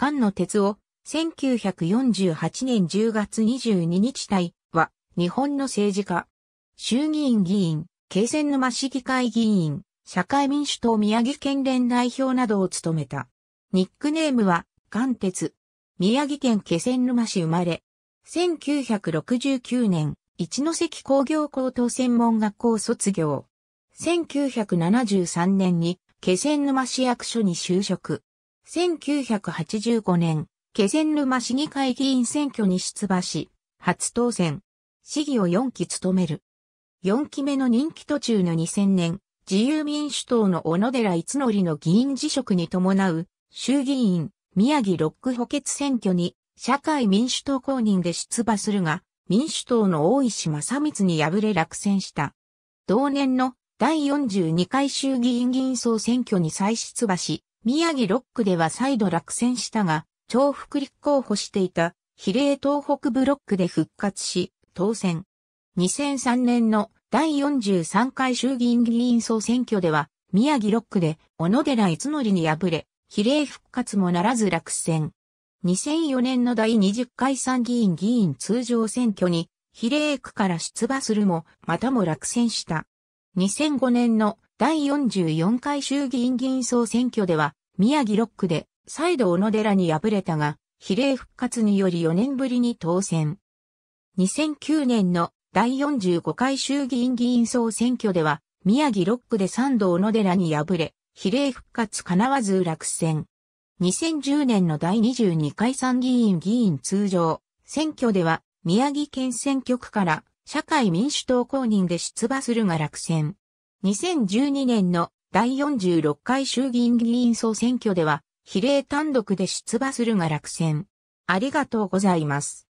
菅野哲夫、1948年10月22日体は、日本の政治家、衆議院議員、京仙沼市議会議員、社会民主党宮城県連代表などを務めた。ニックネームは、菅鉄。宮城県気仙沼市生まれ。1969年、一関工業高等専門学校卒業。1973年に気仙沼市役所に就職。1985年、気仙沼市議会議員選挙に出馬し、初当選。市議を4期務める。4期目の任期途中の2000年、自由民主党の小野寺逸則の議員辞職に伴う、衆議院、宮城ロック補欠選挙に、社会民主党公認で出馬するが、民主党の大石正光に敗れ落選した。同年の第42回衆議院議員総選挙に再出馬し、宮城6区では再度落選したが、重複立候補していた比例東北ブロックで復活し、当選。2003年の第43回衆議院議員総選挙では、宮城6区で小野寺逸則に敗れ、比例復活もならず落選。2004年の第20回参議院議員通常選挙に比例区から出馬するも、またも落選した。2005年の第44回衆議院議員総選挙では、宮城6区で、再度小野寺に敗れたが、比例復活により4年ぶりに当選。2009年の第45回衆議院議員総選挙では、宮城6区で3度小野寺に敗れ、比例復活叶わず落選。2010年の第22回参議院議員通常選挙では、宮城県選挙区から社会民主党公認で出馬するが落選。2012年の第46回衆議院議員総選挙では、比例単独で出馬するが落選。ありがとうございます。